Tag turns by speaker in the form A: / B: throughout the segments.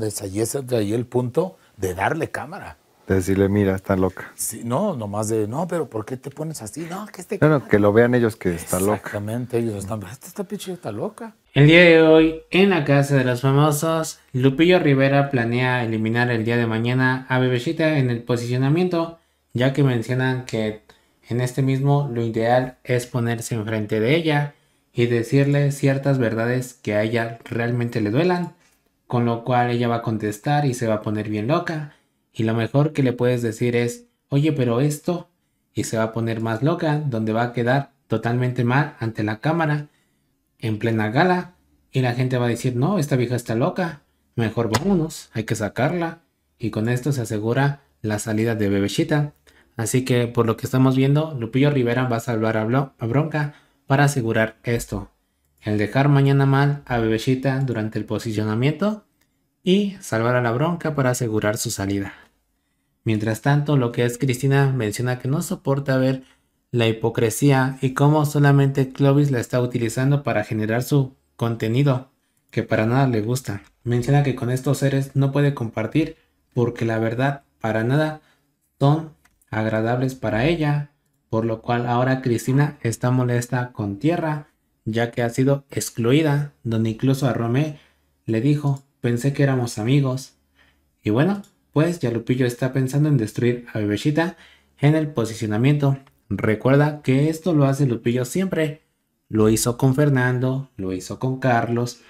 A: Es ahí el punto de darle cámara. De decirle, mira, está loca. no, nomás de, no, pero ¿por qué te pones así? No, que este... que lo vean ellos que está loca. Exactamente, ellos están, esta, esta está loca. El día de hoy, en la casa de los famosos, Lupillo Rivera planea eliminar el día de mañana a Bebecita en el posicionamiento, ya que mencionan que en este mismo lo ideal es ponerse enfrente de ella y decirle ciertas verdades que a ella realmente le duelan con lo cual ella va a contestar y se va a poner bien loca. Y lo mejor que le puedes decir es, oye, pero esto, y se va a poner más loca, donde va a quedar totalmente mal ante la cámara, en plena gala, y la gente va a decir, no, esta vieja está loca, mejor vámonos, hay que sacarla, y con esto se asegura la salida de Bebechita. Así que por lo que estamos viendo, Lupillo Rivera va a hablar a Bronca para asegurar esto el dejar mañana mal a Bebecita durante el posicionamiento y salvar a la bronca para asegurar su salida. Mientras tanto, lo que es Cristina menciona que no soporta ver la hipocresía y cómo solamente Clovis la está utilizando para generar su contenido, que para nada le gusta. Menciona que con estos seres no puede compartir porque la verdad para nada son agradables para ella, por lo cual ahora Cristina está molesta con Tierra ya que ha sido excluida, donde incluso a Romé le dijo, pensé que éramos amigos. Y bueno, pues ya Lupillo está pensando en destruir a Bebecita. en el posicionamiento. Recuerda que esto lo hace Lupillo siempre. Lo hizo con Fernando, lo hizo con Carlos,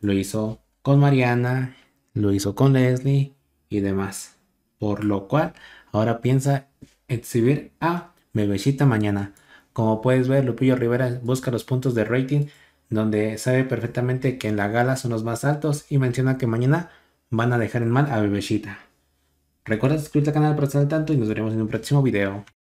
A: lo hizo con Mariana, lo hizo con Leslie y demás. Por lo cual, ahora piensa exhibir a Bebecita mañana. Como puedes ver, Lupillo Rivera busca los puntos de rating donde sabe perfectamente que en la gala son los más altos y menciona que mañana van a dejar en mal a Bebesita. Recuerda suscribirte al canal para estar al tanto y nos veremos en un próximo video.